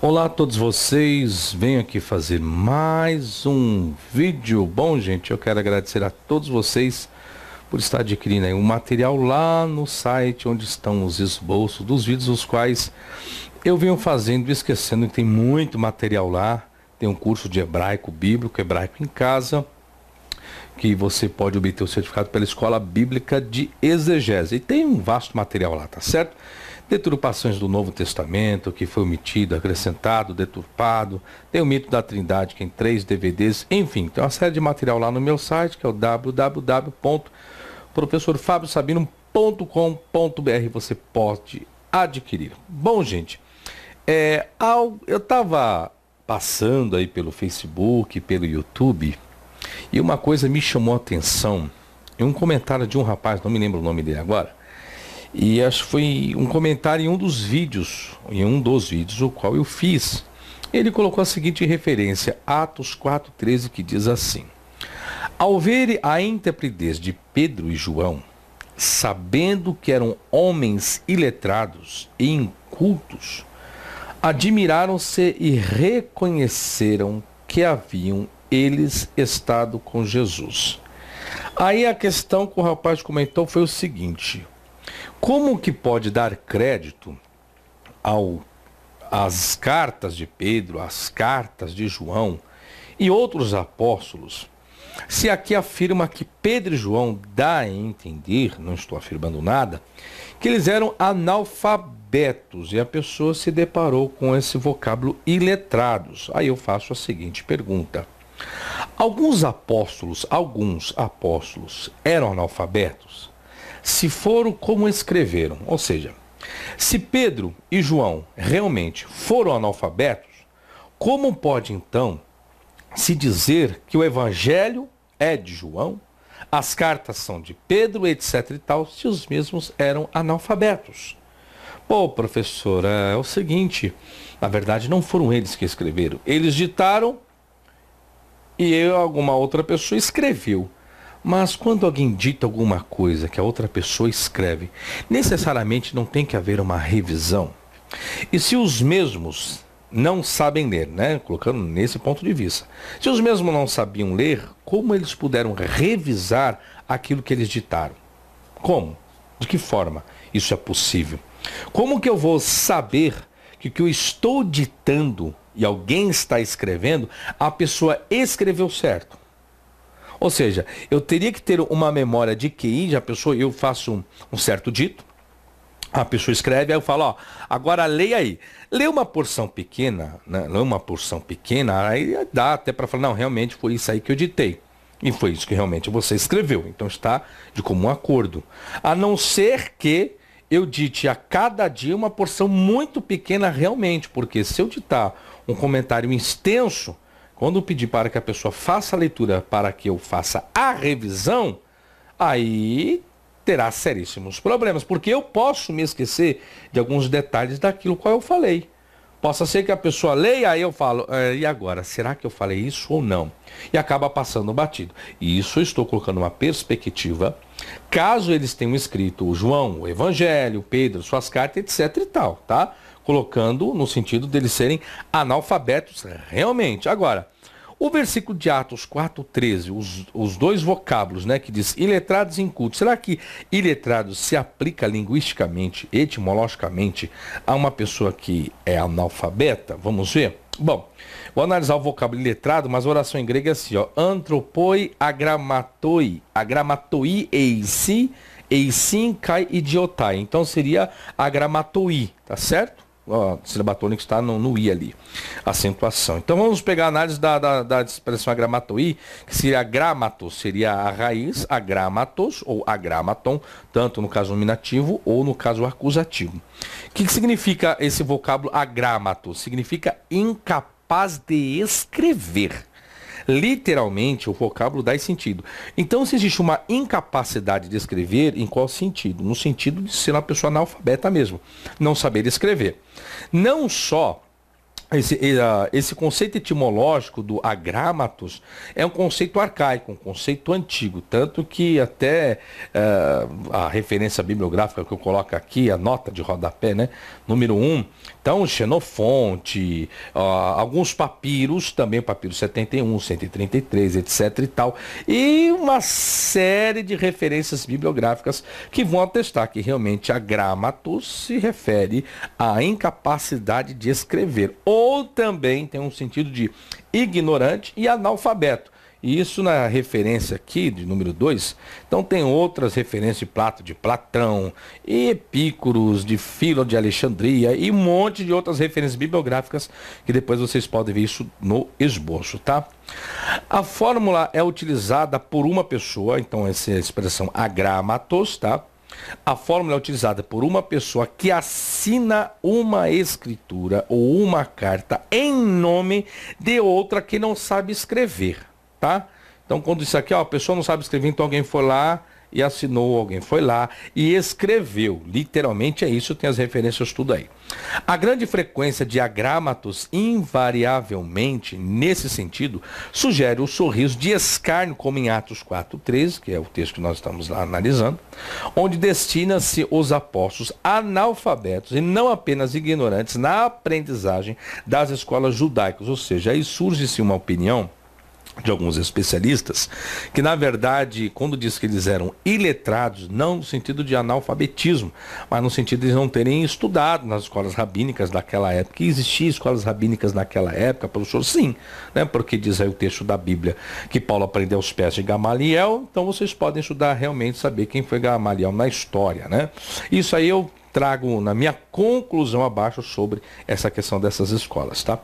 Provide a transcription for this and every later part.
Olá a todos vocês, venho aqui fazer mais um vídeo. Bom, gente, eu quero agradecer a todos vocês por estar adquirindo o um material lá no site onde estão os esboços dos vídeos, os quais eu venho fazendo, esquecendo que tem muito material lá. Tem um curso de hebraico bíblico, hebraico em casa, que você pode obter o certificado pela Escola Bíblica de Exegese. E tem um vasto material lá, tá certo? deturpações do Novo Testamento, que foi omitido, acrescentado, deturpado. Tem o mito da Trindade, que tem três DVDs. Enfim, tem uma série de material lá no meu site, que é o www.professorfabiosabino.com.br. Você pode adquirir. Bom, gente, é, ao, eu estava passando aí pelo Facebook, pelo YouTube, e uma coisa me chamou a atenção. um comentário de um rapaz, não me lembro o nome dele agora, e acho que foi um comentário em um dos vídeos, em um dos vídeos o qual eu fiz. Ele colocou a seguinte referência, Atos 4,13, que diz assim: Ao ver a intrepidez de Pedro e João, sabendo que eram homens iletrados e incultos, admiraram-se e reconheceram que haviam eles estado com Jesus. Aí a questão que o rapaz comentou foi o seguinte: como que pode dar crédito ao, às cartas de Pedro, às cartas de João e outros apóstolos, se aqui afirma que Pedro e João dá a entender, não estou afirmando nada, que eles eram analfabetos e a pessoa se deparou com esse vocábulo iletrados. Aí eu faço a seguinte pergunta. Alguns apóstolos, alguns apóstolos eram analfabetos? se foram como escreveram. Ou seja, se Pedro e João realmente foram analfabetos, como pode então se dizer que o evangelho é de João, as cartas são de Pedro, etc e tal, se os mesmos eram analfabetos? Pô, professor, é, é o seguinte, na verdade não foram eles que escreveram, eles ditaram e eu, alguma outra pessoa escreveu. Mas quando alguém dita alguma coisa que a outra pessoa escreve, necessariamente não tem que haver uma revisão. E se os mesmos não sabem ler, né? Colocando nesse ponto de vista. Se os mesmos não sabiam ler, como eles puderam revisar aquilo que eles ditaram? Como? De que forma isso é possível? Como que eu vou saber que o que eu estou ditando e alguém está escrevendo, a pessoa escreveu certo? Ou seja, eu teria que ter uma memória de QI, já pensou, eu faço um, um certo dito, a pessoa escreve, aí eu falo, ó, agora leia aí. Lê uma porção pequena, né? Lê uma porção pequena, aí dá até para falar, não, realmente foi isso aí que eu ditei. E foi isso que realmente você escreveu. Então está de comum acordo. A não ser que eu dite a cada dia uma porção muito pequena realmente, porque se eu ditar um comentário extenso, quando pedir para que a pessoa faça a leitura para que eu faça a revisão, aí terá seríssimos problemas, porque eu posso me esquecer de alguns detalhes daquilo qual eu falei. Possa ser que a pessoa leia, aí eu falo, é, e agora, será que eu falei isso ou não? E acaba passando batido. E isso eu estou colocando uma perspectiva, caso eles tenham escrito o João, o Evangelho, Pedro, suas cartas, etc e tal, tá? colocando no sentido deles serem analfabetos realmente. Agora, o versículo de Atos 4,13, os, os dois vocábulos, né, que diz iletrados e incultos, será que iletrados se aplica linguisticamente, etimologicamente, a uma pessoa que é analfabeta? Vamos ver? Bom, vou analisar o vocábulo iletrado, mas a oração em grego é assim, ó, antropoi agramatoi, agramatoi eisi, eisin kai idiotai. Então seria agramatoi, tá certo? a sílaba tônica está no, no, I ali, acentuação. Então vamos pegar a análise da, da, da expressão agramatoí, que seria gramatos, seria a raiz agramatos ou agramaton, tanto no caso nominativo ou no caso acusativo. O que, que significa esse vocábulo agramatos? Significa incapaz de escrever. Literalmente, o vocábulo dá esse sentido. Então, se existe uma incapacidade de escrever, em qual sentido? No sentido de ser uma pessoa analfabeta mesmo, não saber escrever. Não só esse, ah, esse, conceito etimológico do agrámatos é um conceito arcaico, um conceito antigo, tanto que até uh, a referência bibliográfica que eu coloco aqui, a nota de rodapé, né? Número 1, um, então Xenofonte, uh, alguns papiros, também o papiro 71, 133, etc e tal, e uma série de referências bibliográficas que vão atestar que realmente agrámatos se refere à incapacidade de escrever ou também tem um sentido de ignorante e analfabeto. E isso na referência aqui, de número 2, então tem outras referências de Plato, de Platão, e Epícoros de Filo de Alexandria e um monte de outras referências bibliográficas que depois vocês podem ver isso no esboço, tá? A fórmula é utilizada por uma pessoa, então essa é a expressão agramatos, tá? A fórmula é utilizada por uma pessoa que assina uma escritura ou uma carta em nome de outra que não sabe escrever, tá? Então, quando isso aqui, ó, a pessoa não sabe escrever, então alguém foi lá, e assinou, alguém foi lá e escreveu. Literalmente é isso, tem as referências tudo aí. A grande frequência de agrámatos, invariavelmente, nesse sentido, sugere o sorriso de escárnio, como em Atos 4,13, que é o texto que nós estamos lá analisando, onde destina-se os apóstolos analfabetos e não apenas ignorantes na aprendizagem das escolas judaicas. Ou seja, aí surge-se uma opinião de alguns especialistas, que na verdade, quando diz que eles eram iletrados, não no sentido de analfabetismo, mas no sentido de não terem estudado nas escolas rabínicas daquela época, que existiam escolas rabínicas naquela época, professor, sim, né? porque diz aí o texto da Bíblia que Paulo aprendeu os pés de Gamaliel, então vocês podem estudar realmente, saber quem foi Gamaliel na história, né? Isso aí eu trago na minha conclusão abaixo sobre essa questão dessas escolas, tá?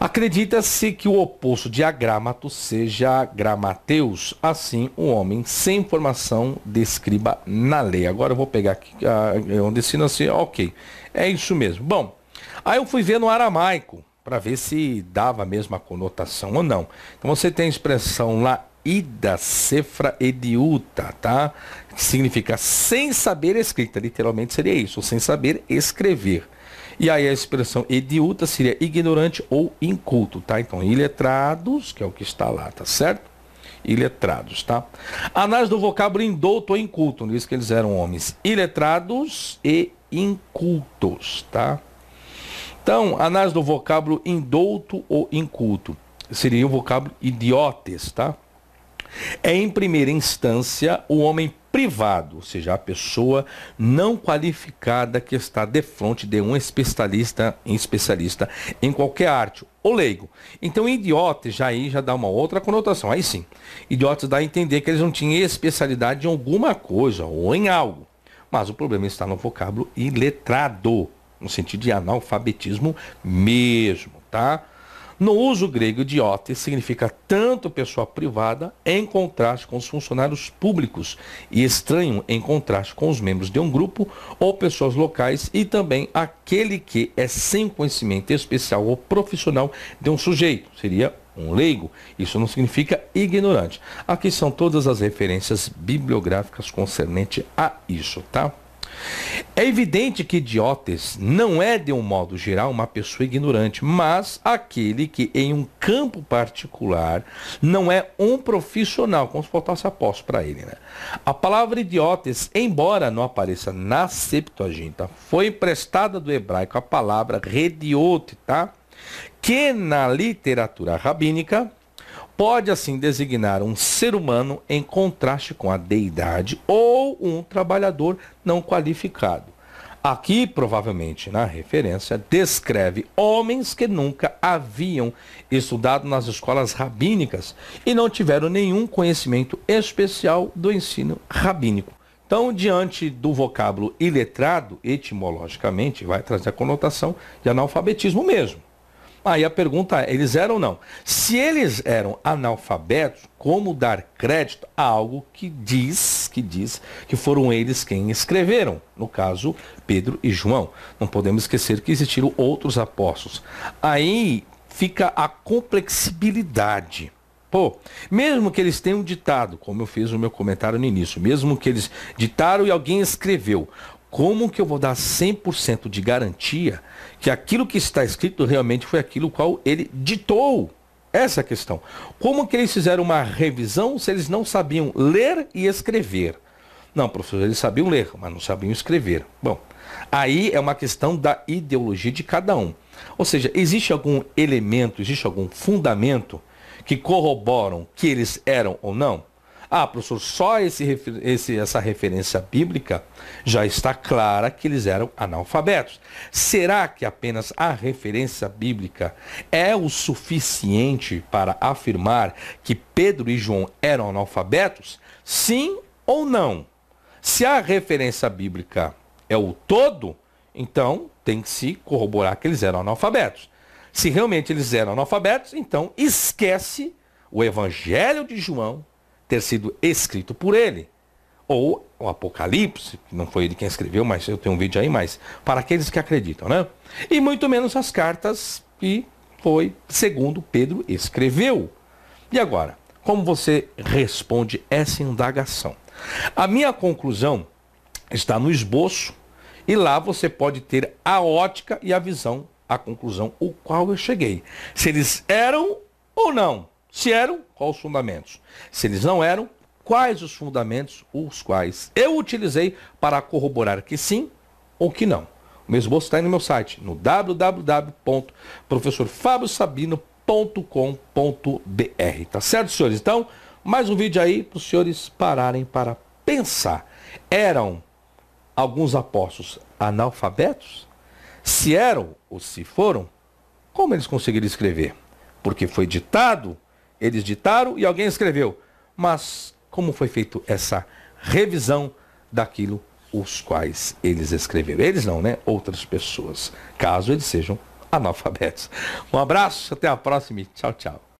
Acredita-se que o oposto de agrámato seja gramateus, assim o um homem sem formação describa na lei. Agora eu vou pegar aqui uh, onde ensina assim, ok, é isso mesmo. Bom, aí eu fui ver no aramaico para ver se dava a mesma conotação ou não. Então você tem a expressão lá Ida Cefra Ediuta, tá? Que significa sem saber escrita, literalmente seria isso, sem saber escrever. E aí a expressão ediuta seria ignorante ou inculto, tá? Então, iletrados, que é o que está lá, tá certo? Iletrados, tá? Análise do vocábulo indouto ou inculto, diz que eles eram homens iletrados e incultos, tá? Então, análise do vocábulo indouto ou inculto. Seria o vocábulo idiotes, tá? é, em primeira instância, o homem privado, ou seja, a pessoa não qualificada que está de frente de um especialista, especialista em qualquer arte, ou leigo. Então, idiota já aí já dá uma outra conotação. Aí sim, idiotas dá a entender que eles não tinham especialidade em alguma coisa ou em algo. Mas o problema está no vocábulo iletrado, no sentido de analfabetismo mesmo, tá? No uso grego, diotes significa tanto pessoa privada em contraste com os funcionários públicos e estranho em contraste com os membros de um grupo ou pessoas locais e também aquele que é sem conhecimento especial ou profissional de um sujeito. Seria um leigo. Isso não significa ignorante. Aqui são todas as referências bibliográficas concernente a isso, tá? É evidente que idiotes não é, de um modo geral, uma pessoa ignorante, mas aquele que em um campo particular não é um profissional, como se faltasse apóstolo para ele. Né? A palavra idiotes, embora não apareça na Septuaginta, foi emprestada do hebraico a palavra rediote, tá? que na literatura rabínica pode assim designar um ser humano em contraste com a deidade ou um trabalhador não qualificado. Aqui, provavelmente na referência, descreve homens que nunca haviam estudado nas escolas rabínicas e não tiveram nenhum conhecimento especial do ensino rabínico. Então, diante do vocábulo iletrado, etimologicamente, vai trazer a conotação de analfabetismo mesmo. Aí ah, a pergunta é, eles eram ou não? Se eles eram analfabetos, como dar crédito a algo que diz, que diz que foram eles quem escreveram, no caso Pedro e João. Não podemos esquecer que existiram outros apóstolos. Aí fica a complexibilidade. Pô, mesmo que eles tenham ditado, como eu fiz no meu comentário no início, mesmo que eles ditaram e alguém escreveu, como que eu vou dar 100% de garantia que aquilo que está escrito realmente foi aquilo qual ele ditou? Essa é a questão. Como que eles fizeram uma revisão se eles não sabiam ler e escrever? Não, professor, eles sabiam ler, mas não sabiam escrever. Bom, aí é uma questão da ideologia de cada um. Ou seja, existe algum elemento, existe algum fundamento que corroboram que eles eram ou não? Ah, professor, só esse, esse, essa referência bíblica já está clara que eles eram analfabetos. Será que apenas a referência bíblica é o suficiente para afirmar que Pedro e João eram analfabetos? Sim ou não? Se a referência bíblica é o todo, então tem que se corroborar que eles eram analfabetos. Se realmente eles eram analfabetos, então esquece o Evangelho de João ter sido escrito por ele. Ou o Apocalipse, que não foi ele quem escreveu, mas eu tenho um vídeo aí, mas para aqueles que acreditam, né? E muito menos as cartas que foi, segundo Pedro, escreveu. E agora, como você responde essa indagação? A minha conclusão está no esboço e lá você pode ter a ótica e a visão, a conclusão, o qual eu cheguei. Se eles eram ou não se eram, quais os fundamentos? Se eles não eram, quais os fundamentos os quais eu utilizei para corroborar que sim ou que não. O meu esboço está aí no meu site, no www.professorfabiosabino.com.br. Tá certo, senhores? Então, mais um vídeo aí para os senhores pararem para pensar. Eram alguns apóstolos analfabetos? Se eram ou se foram, como eles conseguiram escrever? Porque foi ditado eles ditaram e alguém escreveu. Mas como foi feito essa revisão daquilo os quais eles escreveram? Eles não, né? Outras pessoas, caso eles sejam analfabetos. Um abraço, até a próxima e tchau, tchau.